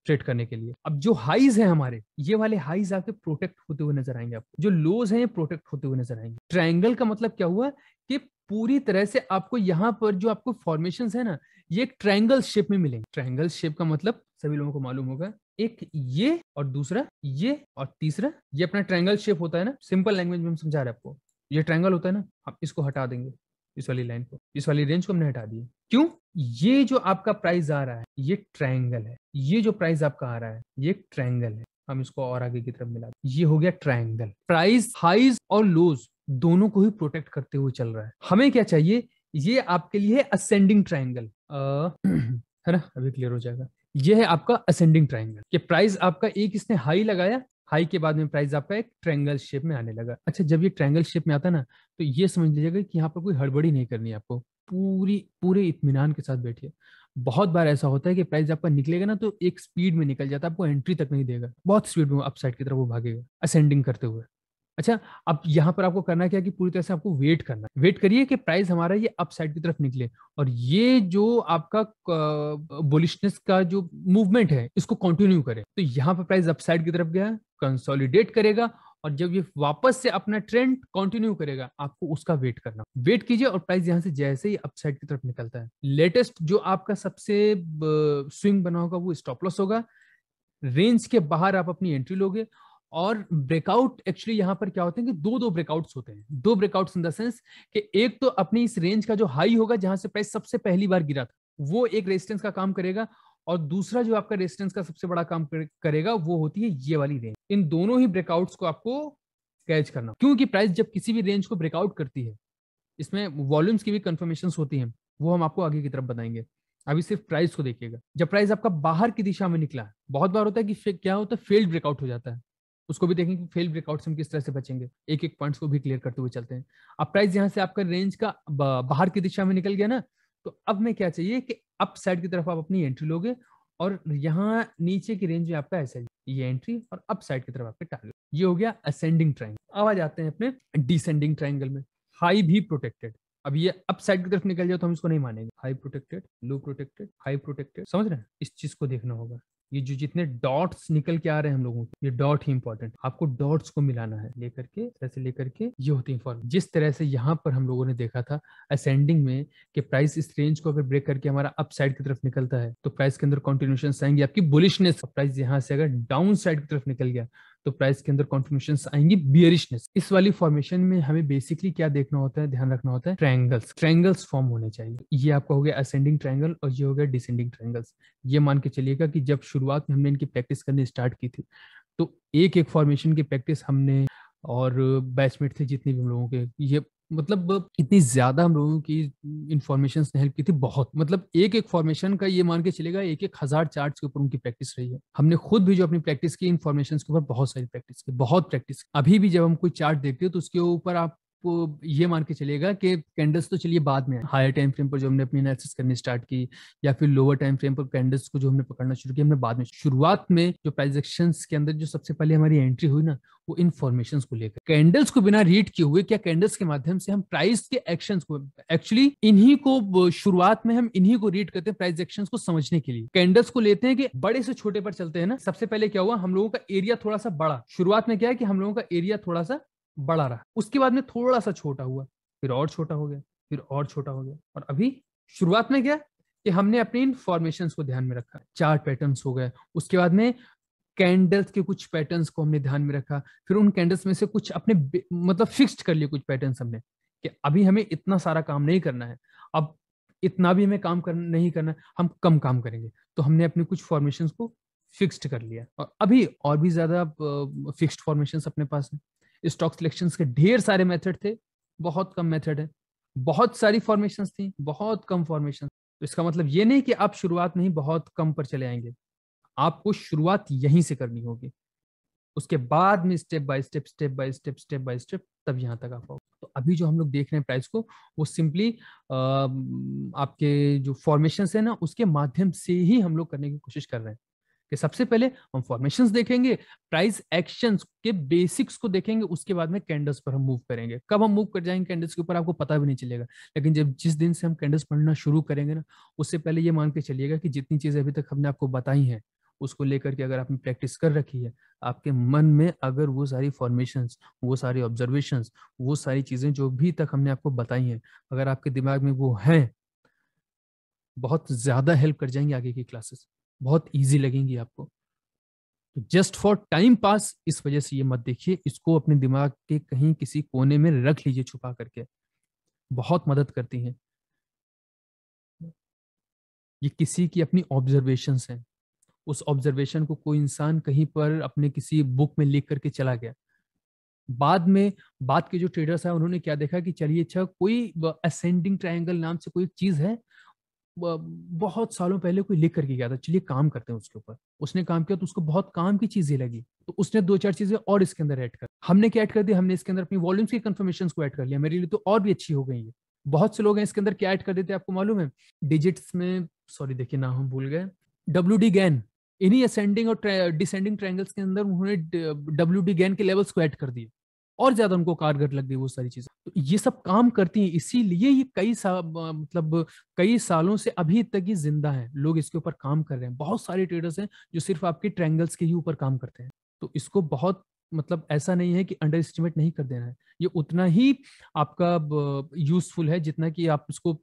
ट्रेड करने के लिए अब जो हाइज है हमारे ये वाले हाइज आके प्रोटेक्ट होते हुए नजर आएंगे आपको जो लोज है ये प्रोटेक्ट होते हुए नजर आएंगे ट्राइंगल का मतलब क्या हुआ कि पूरी तरह से आपको यहाँ पर जो आपको फॉर्मेशन है ना ये एक ट्रायंगल शेप में मिलेंगे ट्रायंगल शेप का मतलब सभी लोगों को मालूम होगा एक ये और दूसरा ये और तीसरा ये अपना ट्रायंगल शेप होता है ना सिंपल लैंग्वेज में हम समझा रहे हैं आपको ये ट्रायंगल होता है ना आप इसको हटा देंगे इस वाली लाइन को इस वाली रेंज को हमने हटा दिए क्यों ये जो आपका प्राइस आ रहा है ये ट्रायंगल है ये जो प्राइस आपका आ रहा है ये ट्रायंगल है हम इसको और आगे की तरफ मिला ये हो गया ट्रायंगल प्राइस हाइज और लोज दोनों को ही प्रोटेक्ट करते हुए चल रहा है हमें क्या चाहिए ये आपके लिए असेंडिंग ट्रायंगल है ना अभी क्लियर हो जाएगा ये है आपका असेंडिंग ट्राइंगल ये प्राइस आपका एक इसने हाई लगाया हाई के बाद में प्राइस आपका एक ट्रायंगल शेप में आने लगा अच्छा जब ये ट्रायंगल शेप में आता ना तो ये समझ लीजिएगा कि यहाँ पर कोई हड़बड़ी नहीं करनी आपको पूरी पूरे इतमान के साथ बैठिए बहुत बार ऐसा होता है कि प्राइस आपका निकलेगा ना तो एक स्पीड में निकल जाता है आपको एंट्री तक नहीं देगा बहुत स्पीड में अपसाइड की तरफ वो भागेगा असेंडिंग करते हुए अच्छा अब यहाँ पर आपको करना क्या कि पूरी तरह से आपको वेट करना वेट करिए कि प्राइस हमारा ये अप साइड की तरफ निकले और ये जो आपका बुलिशनेस का जो मूवमेंट है इसको कंटिन्यू करें तो यहाँ पर प्राइस अप साइड की तरफ गया कंसोलिडेट करेगा और जब ये वापस से अपना ट्रेंड कंटिन्यू करेगा आपको उसका वेट करना वेट कीजिए और प्राइस यहाँ से जैसे ही अपसाइड की तरफ निकलता है लेटेस्ट जो आपका सबसे स्विंग बना होगा वो स्टॉप लॉस होगा रेंज के बाहर आप अपनी एंट्री लोगे और ब्रेकआउट एक्चुअली यहां पर क्या होते हैं कि दो दो ब्रेकआउट्स होते हैं दो ब्रेकआउट्स इन द सेंस कि एक तो अपनी इस रेंज का जो हाई होगा जहां से प्राइस सबसे पहली बार गिरा था वो एक रेजिस्टेंस का काम करेगा और दूसरा जो आपका रेजिस्टेंस का सबसे बड़ा काम करेगा वो होती है ये वाली रेंज इन दोनों ही ब्रेकआउट्स को आपको कैच करना क्योंकि प्राइस जब किसी भी रेंज को ब्रेकआउट करती है इसमें वॉल्यूम्स की भी कंफर्मेशन होती हैं वो हम आपको आगे की तरफ बताएंगे अभी सिर्फ प्राइस को देखिएगा जब प्राइस आपका बाहर की दिशा में निकला बहुत बार होता है कि क्या होता है फेल्ड ब्रेकआउट हो जाता है उसको भी देखेंगे फेल ब्रेकआउट से हम किस तरह से बचेंगे एक एक पॉइंट्स को भी क्लियर करते हुए चलते हैं अब प्राइस यहाँ से आपका रेंज का बाहर की दिशा में निकल गया ना तो अब में क्या चाहिए कि अप साइड की तरफ आप अपनी एंट्री लोगे और यहाँ नीचे की रेंज में आपका ऐसा ये एंट्री और अप साइड की तरफ आपके टारगेट ये हो गया असेंडिंग ट्राइंगल अब आ जाते हैं अपने डिसेंडिंग ट्राइंगल में हाई भी प्रोटेक्टेड अब ये अप साइड की तरफ निकल जाए तो हम इसको नहीं मानेंगे high protected low protected high protected समझ रहे हैं इस चीज को देखना होगा ये जो जितने डॉट्स निकल के आ रहे हैं हम लोगों को ये डॉट ही इंपॉर्टेंट आपको डॉट्स को मिलाना है लेकर के ऐसे लेकर के ये होती इंपॉर्टेंट जिस तरह से यहाँ पर हम लोगों ने देखा था असेंडिंग में कि प्राइस इस रेंज को अगर ब्रेक करके हमारा अप साइड की तरफ निकलता है तो प्राइस के अंदर कॉन्टिन्यूशन आएंगे आपकी बुलिशनेस प्राइस यहाँ से अगर डाउन साइड की तरफ निकल गया तो प्राइस के अंदर कॉन्फर्मेशन आएंगी बियरिशनेस इस वाली फॉर्मेशन में हमें बेसिकली क्या देखना होता है ध्यान रखना होता है ट्रायंगल्स ट्रायंगल्स फॉर्म होने चाहिए ये आपका हो गया असेंडिंग ट्रायंगल और ये हो गया डिसेंडिंग ट्रायंगल्स ये मान के चलिएगा कि जब शुरुआत में हमने इनकी प्रैक्टिस करनी स्टार्ट की थी तो एक एक फॉर्मेशन की प्रैक्टिस हमने और बैचमेट थे जितने भी हम लोगों के ये मतलब इतनी ज्यादा हम लोगों की इन्फॉर्मेशन ने हेल्प की थी बहुत मतलब एक एक फॉर्मेशन का ये मान के चलेगा एक एक हजार चार्ट के ऊपर उनकी प्रैक्टिस रही है हमने खुद भी जो अपनी प्रैक्टिस की इन्फॉर्मेशन के ऊपर बहुत सारी प्रैक्टिस की बहुत प्रैक्टिस अभी भी जब हम कोई चार्ट देखते हो तो उसके ऊपर आप आपको ये मान के चलेगा कि कैंडल्स तो चलिए बाद में हायर टाइम फ्रेम पर जो हमने अपनी एनालिसिस करनी स्टार्ट की या फिर लोअर टाइम फ्रेम पर कैंडल्स को जो हमने पकड़ना शुरू किया हमने बाद में शुरुआत में जो प्राइजेक्शन के अंदर जो सबसे पहले हमारी एंट्री हुई ना वो इन्फॉर्मेशन को लेकर कैंडल्स को बिना रीड किए हुए क्या कैंडल्स के माध्यम से हम प्राइस के एक्शन को एक्चुअली इन्हीं को शुरुआत में हम इन्हीं को रीड करते हैं प्राइस एक्शन को समझने के लिए कैंडल्स को लेते हैं कि बड़े से छोटे पर चलते हैं ना सबसे पहले क्या हुआ हम लोगों का एरिया थोड़ा सा बड़ा शुरुआत में क्या है कि हम लोगों का एरिया थोड़ा सा बड़ा रहा उसके बाद में थोड़ा सा छोटा हुआ फिर और छोटा हो गया फिर और छोटा हो गया और अभी शुरुआत में क्या कि हमने अपने इन फॉर्मेशन को ध्यान में रखा चार पैटर्न हो गए उसके बाद में कैंडल्स के कुछ पैटर्न्स को हमने ध्यान में रखा फिर उन कैंडल्स में से कुछ अपने मतलब फिक्स्ड कर लिए कुछ पैटर्न्स हमने कि अभी हमें इतना सारा काम नहीं करना है अब इतना भी हमें काम कर, नहीं करना हम कम काम करेंगे तो हमने अपने कुछ फॉर्मेशन को फिक्स्ड कर लिया और अभी और भी ज्यादा फिक्स्ड फॉर्मेशन अपने पास है स्टॉक सिलेक्शन के ढेर सारे मेथड थे बहुत कम मेथड है बहुत सारी फॉर्मेशन थी बहुत कम फॉर्मेशन तो इसका मतलब ये नहीं कि आप शुरुआत में ही बहुत कम पर चले आएंगे आपको शुरुआत यहीं से करनी होगी उसके बाद में step by step step by step step by step तब यहाँ तक आ आओगे तो अभी जो हम लोग देख रहे हैं प्राइस को वो सिंपली आपके जो फॉर्मेशन है ना उसके माध्यम से ही हम लोग करने की कोशिश कर रहे हैं कि सबसे पहले हम फॉर्मेशन देखेंगे प्राइस एक्शन के बेसिक्स को देखेंगे उसके बाद में कैंडल्स पर हम मूव करेंगे कब हम मूव कर जाएंगे कैंडल्स के ऊपर आपको पता भी नहीं चलेगा लेकिन जब जिस दिन से हम कैंडल्स पढ़ना शुरू करेंगे ना उससे पहले ये मान के चलिएगा कि जितनी चीज़ें अभी तक हमने आपको बताई हैं उसको लेकर के अगर आपने प्रैक्टिस कर रखी है आपके मन में अगर वो सारी फॉर्मेशन वो सारी ऑब्जर्वेशन वो सारी चीज़ें जो भी तक हमने आपको बताई हैं अगर आपके दिमाग में वो हैं बहुत ज़्यादा हेल्प कर जाएंगे आगे की क्लासेस बहुत ईजी लगेंगी आपको जस्ट फॉर टाइम पास इस वजह से ये मत देखिए इसको अपने दिमाग के कहीं किसी कोने में रख लीजिए छुपा करके बहुत मदद करती हैं ये किसी की अपनी ऑब्जर्वेशन हैं उस ऑब्जर्वेशन को कोई इंसान कहीं पर अपने किसी बुक में लिख करके चला गया बाद में बाद के जो ट्रेडर्स हैं उन्होंने क्या देखा कि चलिए अच्छा कोई असेंडिंग ट्रायंगल नाम से कोई चीज है बहुत सालों पहले कोई लिख करके गया था चलिए काम करते हैं उसके ऊपर उसने काम किया तो उसको बहुत काम की चीजें लगी तो उसने दो चार चीजें और इसके अंदर ऐड कर हमने क्या ऐड कर दिया हमने इसके अंदर अपनी वॉल्यूम्स की कन्फर्मेशन को ऐड कर लिया मेरे लिए तो और भी अच्छी हो गई है बहुत से लोग हैं इसके अंदर क्या ऐड कर देते हैं आपको मालूम है डिजिट्स में सॉरी देखिए ना हम भूल गए डब्ल्यू डी गैन इन्हीं असेंडिंग और डिसेंडिंग ट्रायंगल्स के अंदर उन्होंने डब्ल्यू डी गैन के लेवल्स को ऐड कर दिया और ज्यादा उनको कारगर लग गई वो सारी चीजें तो ये सब काम करती हैं इसीलिए ये कई सा मतलब कई सालों से अभी तक ये जिंदा है लोग इसके ऊपर काम कर रहे हैं बहुत सारे ट्रेडर्स हैं जो सिर्फ आपके ट्रैंगल्स के ही ऊपर काम करते हैं तो इसको बहुत मतलब ऐसा नहीं है कि अंडर एस्टिमेट नहीं कर देना है ये उतना ही आपका यूजफुल है जितना कि आप उसको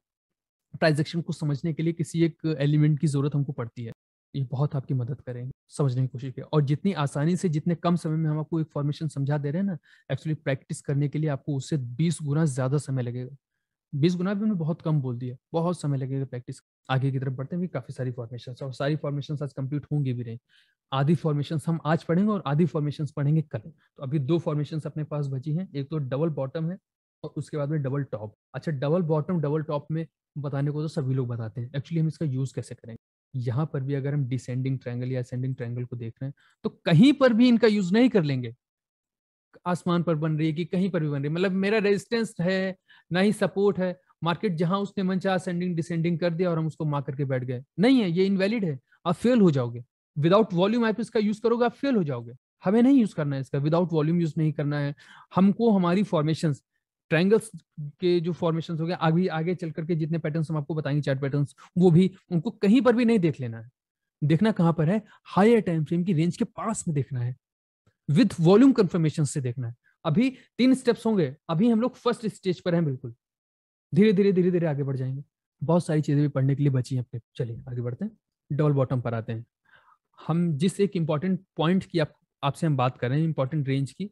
ट्रांजेक्शन को समझने के लिए किसी एक एलिमेंट की जरूरत हमको पड़ती है ये बहुत आपकी मदद करेंगे समझने की कोशिश की और जितनी आसानी से जितने कम समय में हम आपको एक फॉर्मेशन समझा दे रहे हैं ना एक्चुअली प्रैक्टिस करने के लिए आपको उससे बीस गुना ज्यादा समय लगेगा बीस गुना भी हमने बहुत कम बोल दिया बहुत समय लगेगा प्रैक्टिस आगे की तरफ बढ़ते हैं काफी सारी फॉर्मेशन और सारी फॉर्मेशन आज कंप्लीट होंगी भी नहीं आधी फॉर्मेशन हम आज पढ़ेंगे और आधी फॉर्मेशन पढ़ेंगे कल तो अभी दो फॉर्मेशन अपने पास बची हैं एक तो डबल बॉटम है और उसके बाद में डबल टॉप अच्छा डबल बॉटम डबल टॉप में बताने को तो सभी लोग बताते हैं एक्चुअली हम इसका यूज कैसे करेंगे यहां पर भी अगर हम डिसेंडिंग ट्रायंगल या असेंडिंग ट्रायंगल को देख रहे हैं तो कहीं पर भी इनका यूज नहीं कर लेंगे आसमान पर बन रही है कि कहीं पर भी बन रही है मतलब मेरा रेजिस्टेंस है ना ही सपोर्ट है मार्केट जहां उसने मनचा असेंडिंग डिसेंडिंग कर दिया और हम उसको मार करके बैठ गए नहीं है ये इनवैलिड है आप फेल हो जाओगे विदाउट वॉल्यूम आप इसका यूज करोगे आप फेल हो जाओगे हमें नहीं यूज करना है इसका विदाउट वॉल्यूम यूज नहीं करना है हमको हमारी फॉर्मेशन ट्रायंगल्स के जो फॉर्मेशन हो गए अभी आगे चल करके जितने पैटर्न हम आपको बताएंगे चार्ट पैटर्न वो भी उनको कहीं पर भी नहीं देख लेना है देखना कहाँ पर है हायर टाइम फ्रेम की रेंज के पास में देखना है विथ वॉल्यूम कंफर्मेशन से देखना है अभी तीन स्टेप्स होंगे अभी हम लोग फर्स्ट स्टेज पर हैं बिल्कुल धीरे धीरे धीरे धीरे आगे बढ़ जाएंगे बहुत सारी चीजें भी पढ़ने के लिए बची हैं अपने चलिए आगे बढ़ते हैं डबल बॉटम पर आते हैं हम जिस एक इंपॉर्टेंट पॉइंट की आप आपसे हम बात कर रहे हैं इंपॉर्टेंट रेंज की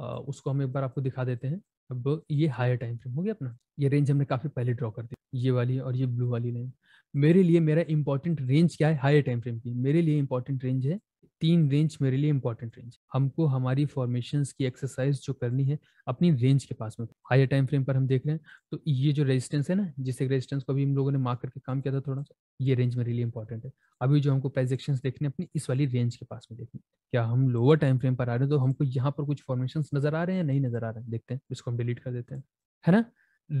आ, उसको हम एक बार आपको दिखा देते हैं अब ये हायर टाइम फ्रेम हो गया अपना ये रेंज हमने काफ़ी पहले ड्रॉ कर दी ये वाली और ये ब्लू वाली लाइन मेरे लिए मेरा इंपॉर्टेंट रेंज क्या है हायर टाइम फ्रेम की मेरे लिए इंपॉर्टेंट रेंज है तीन रेंज मेरे लिए इंपॉर्टेंट रेंज हमको हमारी फॉर्मेशन की एक्सरसाइज जो करनी है अपनी रेंज के पास में हायर टाइम फ्रेम पर हम देख रहे हैं तो ये जो रेजिस्टेंस है ना जिससे रेजिस्टेंस को अभी हम लोगों ने मार्क करके काम किया था थोड़ा सा ये रेंज मेरे लिए इंपॉर्टेंट है अभी जो हमको प्रेजेक्शन देखने अपनी इस वाली रेंज के पास में देखने क्या हम लोअर टाइम फ्रेम पर आ रहे हैं तो हमको यहाँ पर कुछ फॉर्मेशन नजर आ रहे हैं या नहीं नजर आ रहे हैं देखते हैं इसको हम डिलीट कर देते हैं है ना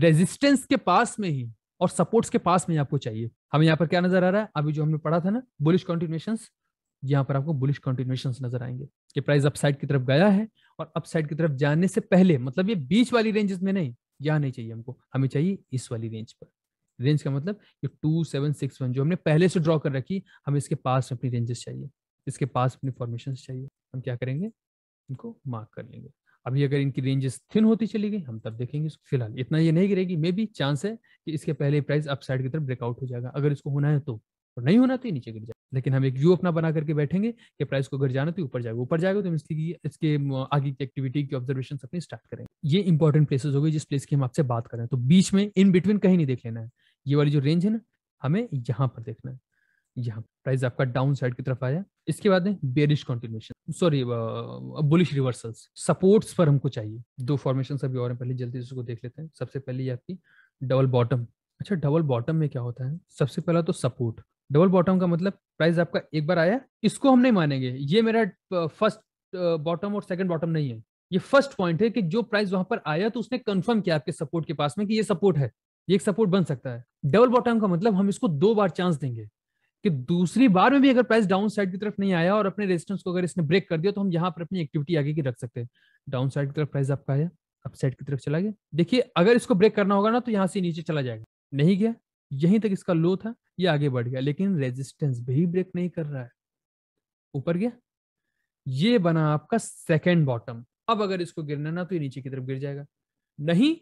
रेजिस्टेंस के पास में ही और सपोर्ट्स के पास में आपको चाहिए हमें यहाँ पर क्या नजर आ रहा है अभी जो हमने पढ़ा था ना बुलिश कॉन्टिन्यूशन यहाँ पर आपको बुलिश कॉन्टिन्यूशन नजर आएंगे कि प्राइस अपसाइड की तरफ गया है और अपसाइड की तरफ जाने से पहले मतलब ये बीच वाली रेंज में नहीं यहाँ नहीं चाहिए हमको हमें चाहिए इस वाली रेंज पर रेंज का मतलब ये टू सेवन सिक्स वन जो हमने पहले से ड्रॉ कर रखी हमें इसके पास अपनी रेंजेस चाहिए इसके पास अपनी फॉर्मेशन चाहिए हम क्या करेंगे इनको मार्क कर लेंगे अभी अगर इनकी रेंजेस थिन होती चली गई हम तब देखेंगे फिलहाल इतना ये नहीं गिरेगी मे बी चांस है कि इसके पहले प्राइस अपसाइड की तरफ ब्रेकआउट हो जाएगा अगर इसको होना है तो और तो नहीं होना तो नीचे गिर जाए लेकिन हम एक व्यू अपना बना करके बैठेंगे कि प्राइस को अगर जाना तो ऊपर जाएगा ऊपर जाएगा तो हम इसकी इसके आगे की एक्टिविटी की ऑब्जर्वेशन अपनी स्टार्ट करेंगे ये इंपॉर्टेंट प्लेसेस हो गई जिस प्लेस की हम आपसे बात करें तो बीच में इन बिटवीन कहीं नहीं देख लेना है ये वाली जो रेंज है ना हमें यहाँ पर देखना है यहाँ प्राइस आपका डाउन साइड की तरफ आया इसके बाद में bearish continuation sorry bullish reversals supports पर हमको चाहिए दो फॉर्मेशन अभी और हैं पहले जल्दी से उसको देख लेते हैं सबसे पहले ये आपकी डबल बॉटम अच्छा डबल बॉटम में क्या होता है सबसे पहला तो सपोर्ट डबल बॉटम का मतलब प्राइस आपका एक बार आया इसको हम नहीं मानेंगे ये मेरा फर्स्ट बॉटम और सेकंड बॉटम नहीं है ये फर्स्ट पॉइंट है कि जो प्राइस वहां पर आया तो उसने कंफर्म किया आपके सपोर्ट के पास में कि ये सपोर्ट है ये एक सपोर्ट बन सकता है डबल बॉटम का मतलब हम इसको दो बार चांस देंगे कि दूसरी बार में भी अगर प्राइस डाउन साइड की तरफ नहीं आया और अपने रेजिस्टेंस को अगर इसने ब्रेक कर दिया तो हम यहाँ पर अपनी एक्टिविटी आगे की रख सकते हैं डाउन साइड की तरफ प्राइस आपका आया अपसाइड की तरफ चला गया देखिए अगर इसको ब्रेक करना होगा ना तो यहाँ से नीचे चला जाएगा नहीं गया यहीं तक इसका लो था ये आगे बढ़ गया लेकिन रेजिस्टेंस भी ब्रेक नहीं कर रहा है ऊपर गया ये बना आपका सेकेंड बॉटम अब अगर इसको गिरना ना तो ये नीचे की तरफ गिर जाएगा नहीं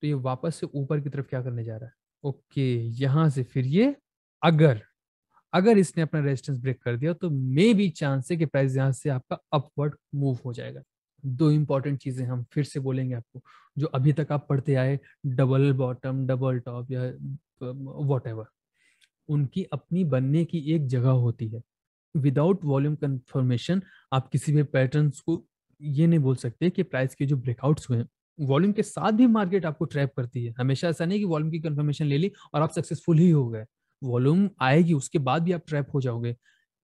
तो ये वापस से ऊपर की तरफ क्या करने जा रहा है ओके यहां से फिर ये अगर अगर इसने अपना रेजिस्टेंस ब्रेक कर दिया तो मे बी चांस है कि प्राइस यहां से आपका अपवर्ड मूव हो जाएगा दो इंपॉर्टेंट चीजें हम फिर से बोलेंगे आपको जो अभी तक आप पढ़ते आए डबल बॉटम डबल टॉप या वॉट एवर उनकी अपनी बनने की एक जगह होती है विदाउट वॉल्यूम कन्फर्मेशन आप किसी भी पैटर्न को ये नहीं बोल सकते कि प्राइस के जो ब्रेकआउट्स हुए हैं वॉल्यूम के साथ भी मार्केट आपको ट्रैप करती है हमेशा ऐसा नहीं कि वॉल्यूम की कन्फर्मेशन ले ली और आप सक्सेसफुल ही हो गए वॉल्यूम आएगी उसके बाद भी आप ट्रैप हो जाओगे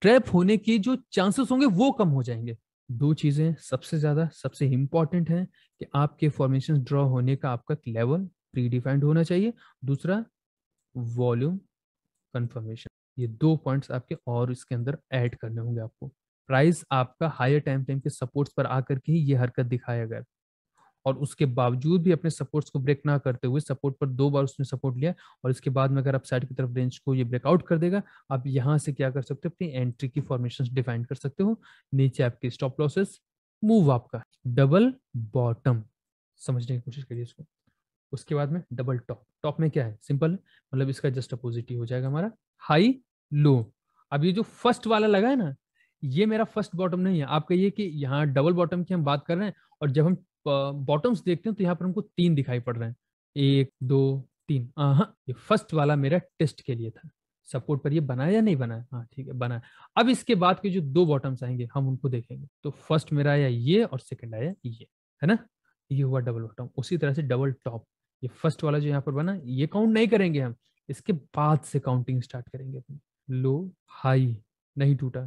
ट्रैप होने के जो चांसेस होंगे वो कम हो जाएंगे दो चीज़ें सबसे ज़्यादा सबसे इंपॉर्टेंट है कि आपके फॉर्मेशन ड्रॉ होने का आपका लेवल प्री डिफाइंड होना चाहिए दूसरा वॉल्यूम कंफर्मेशन ये दो पॉइंट्स आपके और इसके अंदर ऐड करने होंगे आपको प्राइस आपका हायर टाइम फ्रेम के सपोर्ट्स पर आकर के ही ये हरकत दिखाया गया और उसके बावजूद भी अपने सपोर्ट्स को ब्रेक ना करते हुए सपोर्ट पर दो बार उसने सपोर्ट लिया और इसके बाद में अगर आप साइड की तरफ रेंज को ये ब्रेकआउट कर देगा आप यहाँ से क्या कर सकते हो अपनी एंट्री की फॉर्मेशन डिफाइन कर सकते हो नीचे आपके स्टॉप लॉसेस मूव आपका डबल बॉटम समझने की कोशिश करिए इसको उसके बाद में डबल टॉप टॉप में क्या है सिंपल मतलब इसका जस्ट अपोजिट ही हो जाएगा हमारा हाई लो अब ये जो फर्स्ट वाला लगा है ना ये मेरा फर्स्ट बॉटम नहीं है आप कहिए कि यहाँ डबल बॉटम की हम बात कर रहे हैं और जब हम बॉटम्स देखते हैं तो यहाँ पर हमको तीन दिखाई पड़ रहे हैं एक दो तीन हाँ ये फर्स्ट वाला मेरा टेस्ट के लिए था सपोर्ट पर ये बनाया या नहीं बनाया हाँ ठीक है बनाया अब इसके बाद के जो दो बॉटम्स आएंगे हम उनको देखेंगे तो फर्स्ट मेरा आया ये और सेकंड आया ये है ना ये हुआ डबल बॉटम उसी तरह से डबल टॉप ये फर्स्ट वाला जो यहाँ पर बना ये काउंट नहीं करेंगे हम इसके बाद से काउंटिंग स्टार्ट करेंगे अपनी लो हाई नहीं टूटा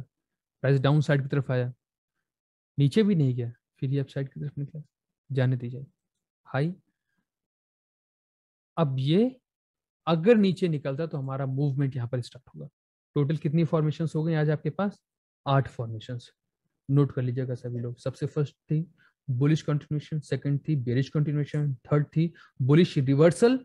प्राइस डाउन साइड की तरफ आया नीचे भी नहीं गया फिर ये अप साइड की तरफ निकला जाने दीजिए हाई अब ये अगर नीचे निकलता तो हमारा मूवमेंट यहाँ पर स्टार्ट होगा टोटल कितनी फॉर्मेशन हो गई आज आपके पास आठ फॉर्मेशन नोट कर लीजिएगा सभी लोग सबसे फर्स्ट थी बुलिश कंटिन्यूएशन सेकंड थी बेरिश कंटिन्यूएशन थर्ड थी बुलिश रिवर्सल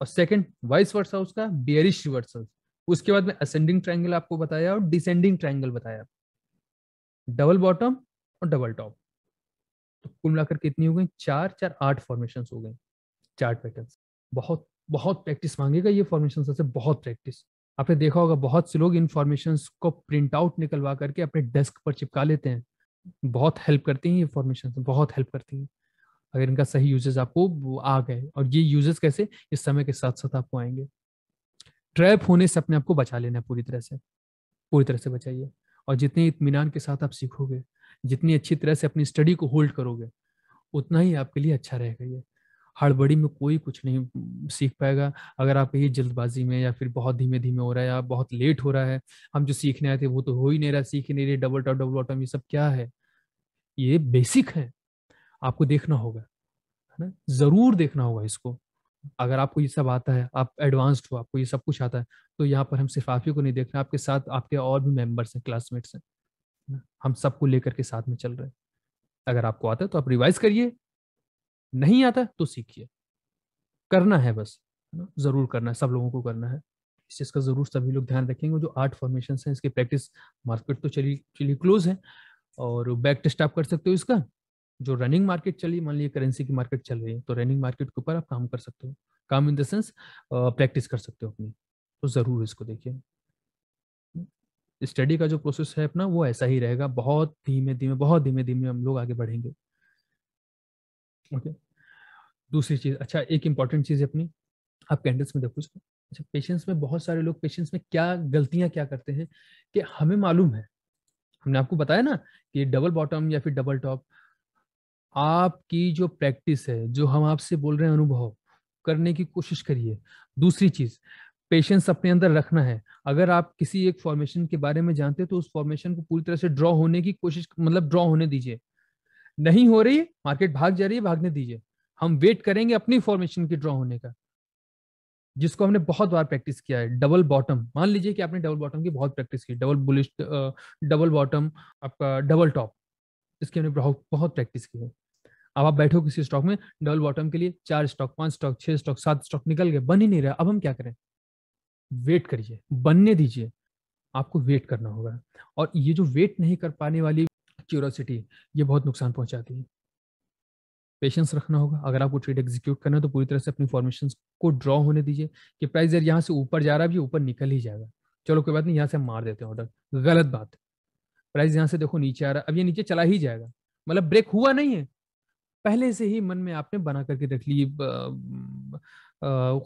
और सेकंड वाइस वर्सा उसका बेरिश रिवर्सल उसके बाद में असेंडिंग ट्राइंगल आपको बताया और डिसेंडिंग ट्राइंगल बताया डबल बॉटम और डबल टॉप तो कुल मिलाकर कितनी हो गई चार चार आठ फॉर्मेशन हो गई चार्ट पैटर्न बहुत बहुत प्रैक्टिस मांगेगा ये फॉर्मेशन से बहुत प्रैक्टिस आपने देखा होगा बहुत से लोग इन फॉर्मेशन को प्रिंट आउट निकलवा करके अपने डेस्क पर चिपका लेते हैं बहुत हेल्प करती हैं ये फॉर्मेशन तो बहुत हेल्प करती हैं अगर इनका सही यूजेस आपको आ गए और ये यूजेस कैसे इस समय के साथ साथ आपको आएंगे ट्रैप होने से अपने आपको बचा लेना है पूरी तरह से पूरी तरह से बचाइए और जितने इतमान के साथ आप सीखोगे जितनी अच्छी तरह से अपनी स्टडी को होल्ड करोगे उतना ही आपके लिए अच्छा रहेगा ये हड़बड़ी में कोई कुछ नहीं सीख पाएगा अगर आप ये जल्दबाजी में या फिर बहुत धीमे धीमे हो रहा है या बहुत लेट हो रहा है हम जो सीखने आए थे वो तो हो ही नहीं रहा सीख ही नहीं रहे डबल टॉप डबल बॉटम ये सब क्या है ये बेसिक है आपको देखना होगा है ना जरूर देखना होगा इसको अगर आपको ये सब आता है आप एडवांस्ड हो आपको ये सब कुछ आता है तो यहाँ पर हम सिर्फ आप ही को नहीं देख रहे आपके साथ आपके और भी मेंबर्स हैं क्लासमेट्स हैं हम सबको लेकर के साथ में चल रहे हैं अगर आपको आता है तो आप रिवाइज करिए नहीं आता तो सीखिए करना है बस जरूर करना है सब लोगों को करना है इस चीज़ का जरूर सभी लोग ध्यान रखेंगे जो आर्ट फॉर्मेशन है इसकी प्रैक्टिस मार्केट तो चली चली क्लोज है और बैक टेस्ट आप कर सकते हो इसका जो रनिंग मार्केट चली मान लीजिए करेंसी की मार्केट चल रही है तो रनिंग मार्केट के ऊपर आप काम कर सकते हो काम इन द सेंस प्रैक्टिस कर सकते हो अपनी तो ज़रूर इसको देखिए स्टडी का जो प्रोसेस है अपना वो ऐसा ही रहेगा बहुत धीमे धीमे बहुत धीमे धीमे हम लोग आगे बढ़ेंगे ओके okay. दूसरी चीज अच्छा एक इंपॉर्टेंट चीज है अपनी आप कैंडल्स में देखो उसको अच्छा पेशेंस में बहुत सारे लोग पेशेंस में क्या गलतियां क्या करते हैं कि हमें मालूम है हमने आपको बताया ना कि डबल बॉटम या फिर डबल टॉप आपकी जो प्रैक्टिस है जो हम आपसे बोल रहे हैं अनुभव करने की कोशिश करिए दूसरी चीज पेशेंस अपने अंदर रखना है अगर आप किसी एक फॉर्मेशन के बारे में जानते हो तो उस फॉर्मेशन को पूरी तरह से ड्रॉ होने की कोशिश मतलब ड्रॉ होने दीजिए नहीं हो रही मार्केट भाग जा रही है भागने दीजिए हम वेट करेंगे अपनी फॉर्मेशन के ड्रॉ होने का जिसको हमने बहुत बार प्रैक्टिस किया है डबल बॉटम मान लीजिए कि आपने डबल बॉटम की बहुत प्रैक्टिस की डबल बुलिश डबल बॉटम आपका डबल टॉप इसकी हमने बहुत बहुत प्रैक्टिस की है अब आप बैठो किसी स्टॉक में डबल बॉटम के लिए चार स्टॉक पांच स्टॉक छह स्टॉक सात स्टॉक निकल गए बन ही नहीं रहा अब हम क्या करें वेट करिए बनने दीजिए आपको वेट करना होगा और ये जो वेट नहीं कर पाने वाली क्यूरोसिटी ये बहुत नुकसान पहुंचाती है पेशेंस रखना होगा अगर आपको ट्रेड एग्जीक्यूट करना है तो पूरी तरह से अपनी फॉर्मेशन को ड्रॉ होने दीजिए कि प्राइस यार यहाँ से ऊपर जा रहा है ऊपर निकल ही जाएगा चलो कोई बात नहीं यहाँ से मार देते हैं ऑर्डर गलत बात प्राइस यहाँ से देखो नीचे आ रहा है अब ये नीचे चला ही जाएगा मतलब ब्रेक हुआ नहीं है पहले से ही मन में आपने बना करके रख ली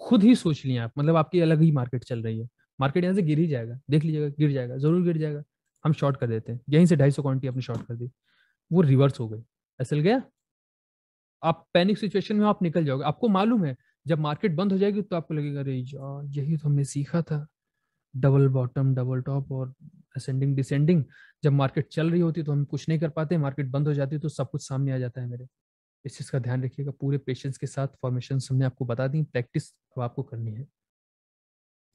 खुद ही सोच लिया आप मतलब आपकी अलग ही मार्केट चल रही है मार्केट यहाँ से गिर ही जाएगा देख लीजिएगा गिर जाएगा जरूर गिर जाएगा हम शॉर्ट कर देते हैं यहीं से ढाई सौ क्वान्टिटी आपने शॉर्ट कर दी वो रिवर्स हो गई असल गया आप पैनिक सिचुएशन में आप निकल जाओगे आपको मालूम है जब मार्केट बंद हो जाएगी तो आपको लगेगा अरे यार यही तो हमने सीखा था डबल बॉटम डबल टॉप और असेंडिंग डिसेंडिंग जब मार्केट चल रही होती तो हम कुछ नहीं कर पाते मार्केट बंद हो जाती तो सब कुछ सामने आ जाता है मेरे इस चीज़ का ध्यान रखिएगा पूरे पेशेंस के साथ फॉर्मेशन हमने आपको बता दी प्रैक्टिस अब आपको करनी है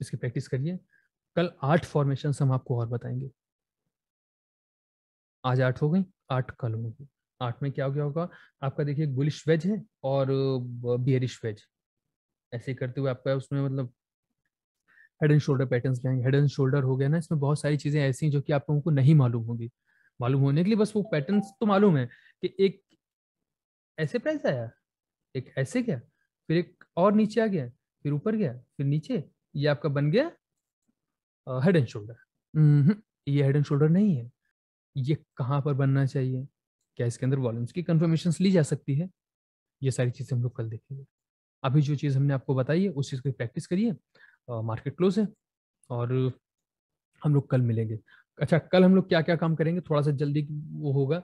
इसकी प्रैक्टिस करिए कल आठ फॉर्मेशन हम आपको और बताएंगे आज आठ हो गई आठ कल होगी आठ में क्या हो गया होगा आपका देखिए बुलिश वेज है और बियरिश वेज ऐसे करते हुए आपका उसमें मतलब हेड एंड शोल्डर पैटर्न रहेंगे हेड एंड शोल्डर हो गया ना इसमें बहुत सारी चीजें ऐसी जो कि आप लोगों को नहीं मालूम होगी मालूम होने के लिए बस वो पैटर्न तो मालूम है कि एक ऐसे प्राइस आया एक ऐसे गया फिर एक और नीचे आ गया फिर ऊपर गया फिर नीचे ये आपका बन गया हेड एंड शोल्डर ये हेड एंड शोल्डर नहीं है ये कहाँ पर बनना चाहिए क्या इसके अंदर वॉल्यूम्स की कन्फर्मेशन ली जा सकती है ये सारी चीज़ें हम लोग कल देखेंगे अभी जो चीज़ हमने आपको बताई है उस चीज़ की प्रैक्टिस करिए मार्केट क्लोज है और हम लोग कल मिलेंगे अच्छा कल हम लोग क्या क्या काम करेंगे थोड़ा सा जल्दी वो होगा